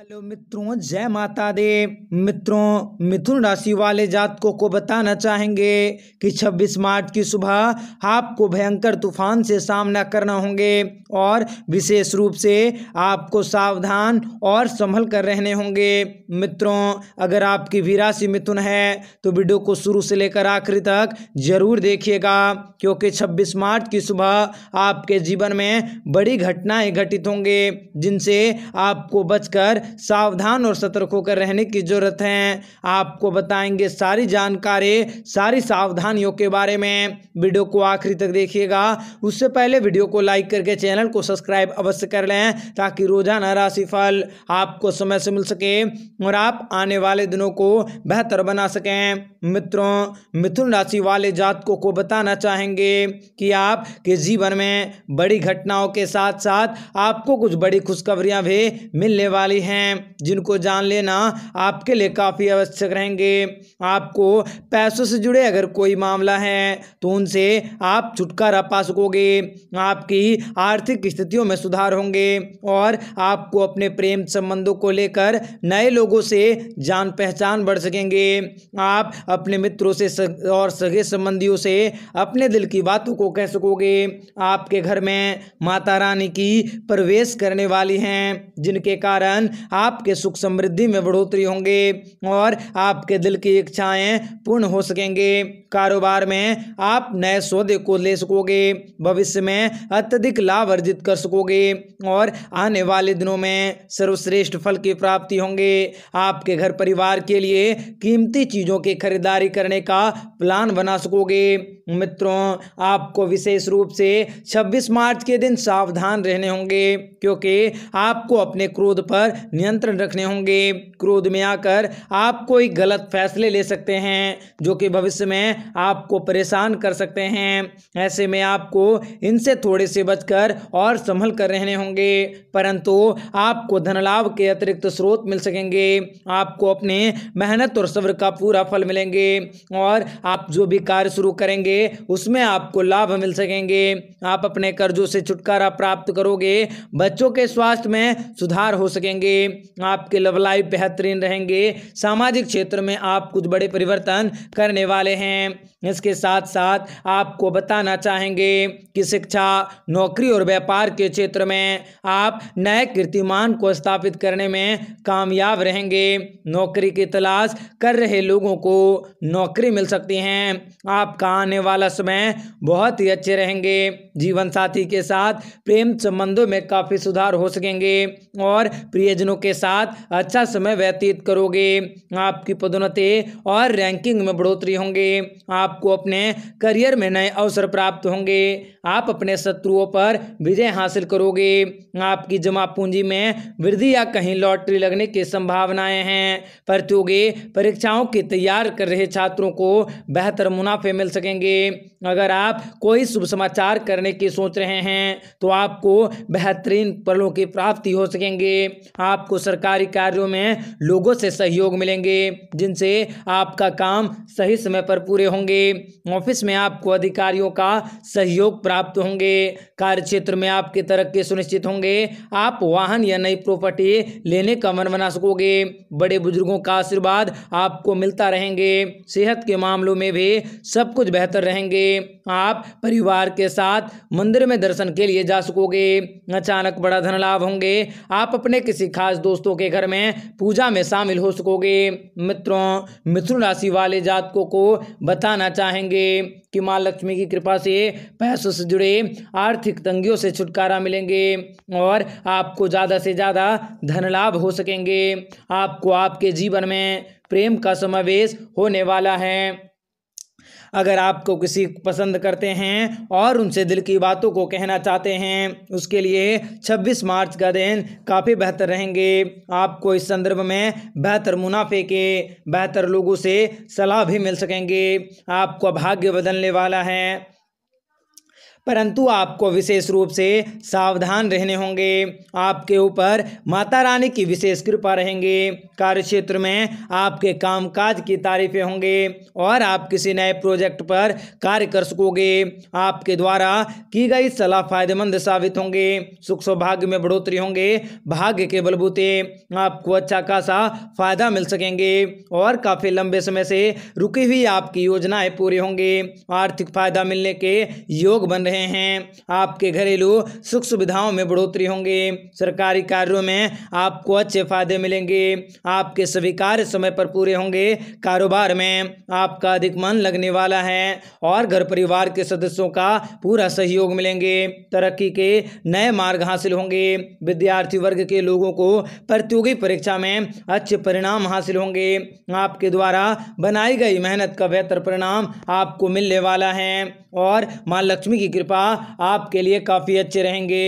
hello मित्रों जय माता देव मित्रों मिथुन राशि वाले जातकों को बताना चाहेंगे कि 26 मार्च की सुबह आपको भयंकर तूफान से सामना करना होंगे और विशेष रूप से आपको सावधान और संभल कर रहने होंगे मित्रों अगर आपकी भी राशि मिथुन है तो वीडियो को शुरू से लेकर आखिर तक जरूर देखिएगा क्योंकि 26 मार्च की सुबह आपके जीवन में बड़ी घटनाएँ घटित होंगे जिनसे आपको बचकर सावधान और सतर्क होकर रहने की ज़रूरत है आपको बताएंगे सारी जानकारी सारी सावधानियों के बारे में वीडियो को आखिरी तक देखिएगा उससे पहले वीडियो को लाइक करके चैनल को सब्सक्राइब अवश्य कर लें ताकि रोजाना राशिफल आपको समय से मिल सके और आप आने वाले दिनों को बेहतर बना सकें मित्रों मिथुन राशि वाले जातकों को बताना चाहेंगे कि आपके जीवन में बड़ी घटनाओं के साथ साथ आपको कुछ बड़ी खुशखबरियां भी मिलने वाली हैं हैं जिनको जान लेना आपके लिए काफ़ी आवश्यक रहेंगे आपको पैसों से जुड़े अगर कोई मामला है तो उनसे आप छुटकारा पा सकोगे आपकी आर्थिक स्थितियों में सुधार होंगे और आपको अपने प्रेम संबंधों को लेकर नए लोगों से जान पहचान बढ़ सकेंगे आप अपने मित्रों से और सगे संबंधियों से अपने दिल की बातों को कह सकोगे आपके घर में माता रानी की प्रवेश करने वाली हैं जिनके कारण आपके सुख समृद्धि में बढ़ोतरी होंगे और आपके दिल की इच्छाएं पूर्ण हो सकेंगे कारोबार में आप नए सौदे को ले सकोगे भविष्य में अत्यधिक लाभ अर्जित कर सकोगे और आने वाले दिनों में सर्वश्रेष्ठ फल की प्राप्ति होंगे आपके घर परिवार के लिए कीमती चीज़ों की खरीदारी करने का प्लान बना सकोगे मित्रों आपको विशेष रूप से 26 मार्च के दिन सावधान रहने होंगे क्योंकि आपको अपने क्रोध पर नियंत्रण रखने होंगे क्रोध में आकर आप कोई गलत फैसले ले सकते हैं जो कि भविष्य में आपको परेशान कर सकते हैं ऐसे में आपको इनसे थोड़े से बचकर और संभल कर रहने होंगे परंतु आपको धनलाभ के अतिरिक्त स्रोत मिल सकेंगे आपको अपने मेहनत और सब्र का पूरा फल मिलेंगे और आप जो भी कार्य शुरू करेंगे उसमें आपको लाभ मिल सकेंगे आप अपने कर्जों से छुटकारा प्राप्त करोगे बच्चों के स्वास्थ्य में सुधार हो सकेंगे आपके लव लाइफ बेहतरीन रहेंगे सामाजिक क्षेत्र में आप कुछ बड़े परिवर्तन करने वाले हैं right इसके साथ साथ आपको बताना चाहेंगे कि शिक्षा नौकरी और व्यापार के क्षेत्र में आप नए कीर्तिमान को स्थापित करने में कामयाब रहेंगे नौकरी की तलाश कर रहे लोगों को नौकरी मिल सकती हैं आपका आने वाला समय बहुत ही अच्छे रहेंगे जीवन साथी के साथ प्रेम संबंधों में काफ़ी सुधार हो सकेंगे और प्रियजनों के साथ अच्छा समय व्यतीत करोगे आपकी पदोन्नति और रैंकिंग में बढ़ोतरी होंगे आप आपको अपने करियर में नए अवसर प्राप्त होंगे आप अपने शत्रुओं पर विजय हासिल करोगे आपकी जमा पूंजी में वृद्धि या कहीं लॉटरी लगने की संभावनाएं हैं प्रतियोगी परीक्षाओं की तैयार कर रहे छात्रों को बेहतर मुनाफे मिल सकेंगे अगर आप कोई शुभ समाचार करने की सोच रहे हैं तो आपको बेहतरीन पलों की प्राप्ति हो सकेंगे आपको सरकारी कार्यों में लोगों से सहयोग मिलेंगे जिनसे आपका काम सही समय पर पूरे होंगे ऑफिस में आपको अधिकारियों का सहयोग प्राप्त होंगे कार्य क्षेत्र में आपके तरक्की सुनिश्चित होंगे आप वाहन या नई प्रॉपर्टी लेने का मन बना सकोगे बड़े बुजुर्गों का आशीर्वाद आपको मिलता रहेंगे सेहत के मामलों में भी सब कुछ बेहतर रहेंगे आप परिवार के साथ मंदिर में दर्शन के लिए जा सकोगे अचानक बड़ा धन लाभ होंगे आप अपने किसी खास दोस्तों के घर में पूजा में शामिल हो सकोगे मित्रों मिथुन राशि वाले जातकों को बताना बताना चाहेंगे कि माँ लक्ष्मी की कृपा से पैसों से जुड़े आर्थिक तंगियों से छुटकारा मिलेंगे और आपको ज़्यादा से ज़्यादा धन लाभ हो सकेंगे आपको आपके जीवन में प्रेम का समावेश होने वाला है अगर आपको किसी पसंद करते हैं और उनसे दिल की बातों को कहना चाहते हैं उसके लिए 26 मार्च का दिन काफ़ी बेहतर रहेंगे आपको इस संदर्भ में बेहतर मुनाफे के बेहतर लोगों से सलाह भी मिल सकेंगे आपको भाग्य बदलने वाला है परंतु आपको विशेष रूप से सावधान रहने होंगे आपके ऊपर माता रानी की विशेष कृपा रहेंगे कार्य क्षेत्र में आपके कामकाज की तारीफें होंगे और आप किसी नए प्रोजेक्ट पर कार्य कर सकोगे आपके द्वारा की गई सलाह फायदेमंद साबित होंगे सुख सौभाग्य में बढ़ोतरी होंगे भाग्य के बलबूते आपको अच्छा खासा फायदा मिल सकेंगे और काफ़ी लंबे समय से रुकी हुई आपकी योजनाएं पूरी होंगी आर्थिक फायदा मिलने के योग बन रहे रहे हैं आपके घरेलू सुख सुविधाओं में बढ़ोतरी होंगे सरकारी कार्यों में आपको अच्छे फायदे मिलेंगे आपके सभी कार्य समय पर पूरे होंगे कारोबार में आपका अधिक मन लगने वाला है और घर परिवार के सदस्यों का पूरा सहयोग मिलेंगे तरक्की के नए मार्ग हासिल होंगे विद्यार्थी वर्ग के लोगों को प्रतियोगी परीक्षा में अच्छे परिणाम हासिल होंगे आपके द्वारा बनाई गई मेहनत का बेहतर परिणाम आपको मिलने वाला है और माँ लक्ष्मी की कृपा कृपा आपके लिए काफ़ी अच्छे रहेंगे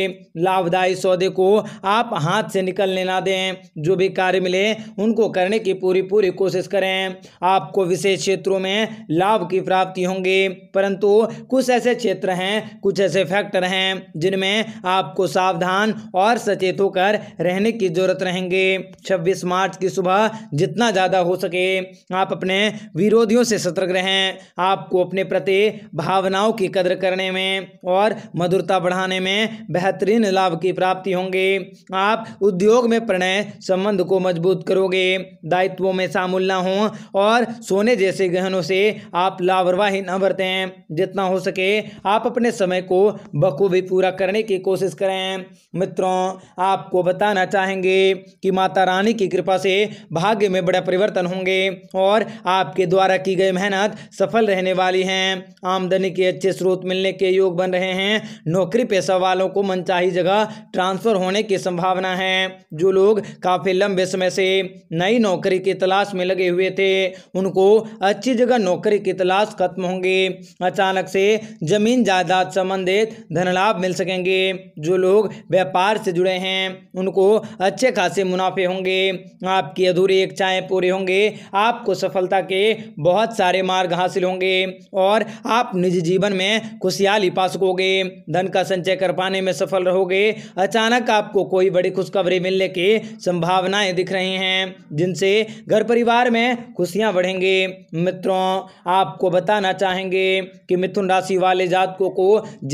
लाभदायी सौदे को आप हाथ से निकलने ना दें जो भी कार्य मिले उनको करने की पूरी पूरी कोशिश करें आपको विशेष क्षेत्रों में लाभ की प्राप्ति होंगे परंतु कुछ ऐसे क्षेत्र हैं कुछ ऐसे फैक्टर हैं जिनमें आपको सावधान और सचेत होकर रहने की जरूरत रहेंगे छब्बीस मार्च की सुबह जितना ज़्यादा हो सके आप अपने विरोधियों से सतर्क रहें आपको अपने प्रति भावनाओं की कदर करने में और मधुरता बढ़ाने में बेहतरीन लाभ की प्राप्ति होंगे आप उद्योग में प्रणय संबंध को मजबूत करोगे दायित्वों में शामिल ना हों और सोने जैसे गहनों से आप लापरवाही न बरतें जितना हो सके आप अपने समय को बखूबी पूरा करने की कोशिश करें मित्रों आपको बताना चाहेंगे कि माता रानी की कृपा से भाग्य में बड़ा परिवर्तन होंगे और आपके द्वारा की गई मेहनत सफल रहने वाली हैं आमदनी के अच्छे स्रोत मिलने के योग बन रहे हैं नौकरी पेशा वालों को मनचाही जगह ट्रांसफ़र होने की संभावना है जो लोग काफ़ी लंबे समय से नई नौकरी की तलाश में लगे हुए थे उनको अच्छी जगह नौकरी की तलाश खत्म होंगे अचानक से जमीन जायदाद संबंधित धनलाभ मिल सकेंगे जो लोग व्यापार से जुड़े हैं उनको अच्छे खासे मुनाफे होंगे आपकी अधूरी इच्छाएं पूरी होंगे आपको सफलता के बहुत सारे मार्ग हासिल होंगे और आप निजी जीवन में खुशहाली पा सकोगे धन का संचय कर पाने में सफल रहोगे अचानक आपको कोई बड़ी खुशखबरी मिलने की संभावनाएं दिख रही हैं जिनसे घर परिवार में खुशियां बढ़ेंगे मित्रों आपको बताना चाहेंगे कि मिथुन राशि वाले जातकों को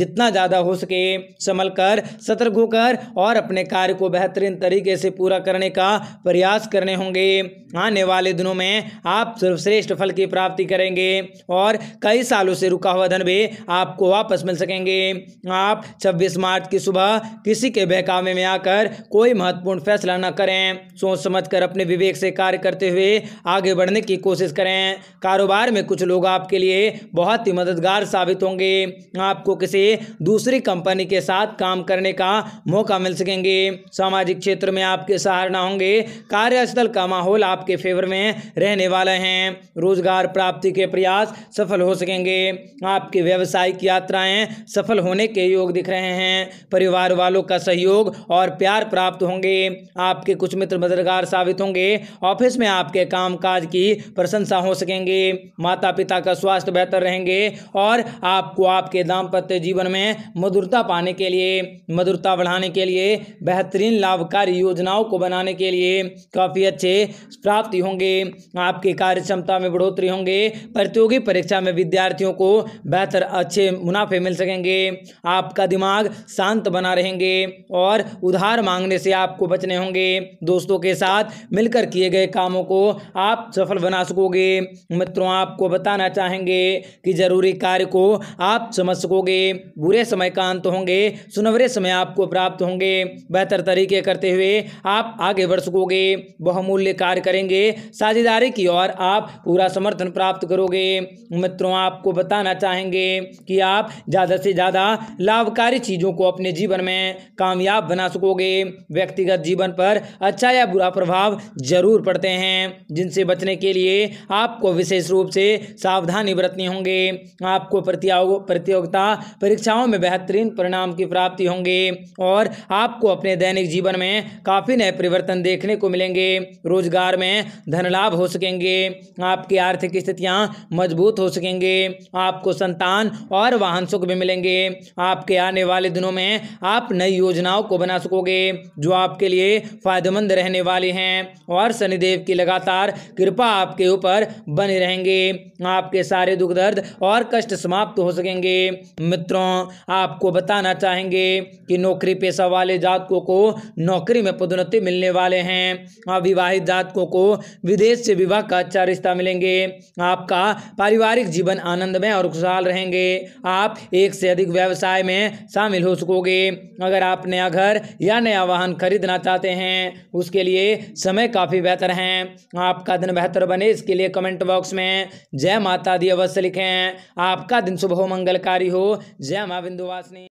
जितना ज़्यादा हो सके संभल कर सतर्क होकर और अपने कार्य को बेहतरीन तरीके से पूरा करने का प्रयास करने होंगे आने वाले दिनों में आप सर्वश्रेष्ठ फल की प्राप्ति करेंगे और कई सालों से रुका हुआ धन भी आपको वापस में बन सकेंगे आप 26 मार्च की सुबह किसी के बहकावे में आकर कोई महत्वपूर्ण फैसला न करें सोच समझ कर अपने विवेक से कार्य करते हुए आगे बढ़ने की कोशिश करें कारोबार में कुछ लोग आपके लिए बहुत ही मददगार साबित होंगे आपको किसी दूसरी कंपनी के साथ काम करने का मौका मिल सकेंगे सामाजिक क्षेत्र में आपके सहारना होंगे कार्यस्थल का माहौल आपके फेवर में रहने वाला है रोजगार प्राप्ति के प्रयास सफल हो सकेंगे आपके व्यवसायिक यात्राएं सफल होने के योग दिख रहे हैं परिवार वालों का सहयोग और प्यार प्राप्त होंगे आपके कुछ मित्र मददगार साबित होंगे ऑफिस में आपके काज की प्रशंसा हो सकेंगे माता पिता का स्वास्थ्य बेहतर रहेंगे और आपको आपके दाम्पत्य जीवन में मधुरता पाने के लिए मधुरता बढ़ाने के लिए बेहतरीन लाभकारी योजनाओं को बनाने के लिए काफ़ी अच्छे प्राप्ति होंगे आपकी कार्य क्षमता में बढ़ोतरी होंगे प्रतियोगी परीक्षा में विद्यार्थियों को बेहतर अच्छे मुनाफे मिल मिल सकेंगे आपका दिमाग शांत बना रहेंगे और उधार मांगने से आपको बचने होंगे दोस्तों के साथ मिलकर किए गए कामों को आप सफल बना सकोगे मित्रों आपको बताना चाहेंगे कि जरूरी कार्य को आप समझ सकोगे बुरे समय का अंत होंगे सुनवरे समय आपको प्राप्त होंगे बेहतर तरीके करते हुए आप आगे बढ़ सकोगे बहुमूल्य कार्य करेंगे साझेदारी की ओर आप पूरा समर्थन प्राप्त करोगे मित्रों आपको बताना चाहेंगे कि आप जा ज़्यादा से ज़्यादा लाभकारी चीज़ों को अपने जीवन में कामयाब बना सकोगे व्यक्तिगत जीवन पर अच्छा या बुरा प्रभाव जरूर पड़ते हैं जिनसे बचने के लिए आपको विशेष रूप से सावधानी बरतनी होंगे आपको प्रतियोगिता परीक्षाओं में बेहतरीन परिणाम की प्राप्ति होंगे और आपको अपने दैनिक जीवन में काफ़ी नए परिवर्तन देखने को मिलेंगे रोजगार में धन लाभ हो सकेंगे आपकी आर्थिक स्थितियाँ मजबूत हो सकेंगे आपको संतान और वाहन सुख में मिलेंगे आपके आने वाले दिनों में आप नई योजनाओं को बना सकोगे जो आपके लिए फायदेमंद रहने वाले हैं और शनिदेव की लगातार कृपा आपके ऊपर बने रहेंगे आपके सारे दुख दर्द और कष्ट समाप्त हो सकेंगे मित्रों आपको बताना चाहेंगे कि नौकरी पेशा वाले जातकों को नौकरी में पदोन्नति मिलने वाले हैं अविवाहित जातकों को विदेश से विवाह का अच्छा रिश्ता मिलेंगे आपका पारिवारिक जीवन आनंदमय और खुशहाल रहेंगे आप एक से अधिक व्यवसाय में शामिल हो सकोगे अगर आप नया घर या नया वाहन खरीदना चाहते हैं उसके लिए समय काफ़ी बेहतर है आपका दिन बेहतर बने इसके लिए कमेंट बॉक्स में जय माता दी अवश्य लिखें आपका दिन शुभ हो मंगलकारी हो जय माँ बिंदुवासिनी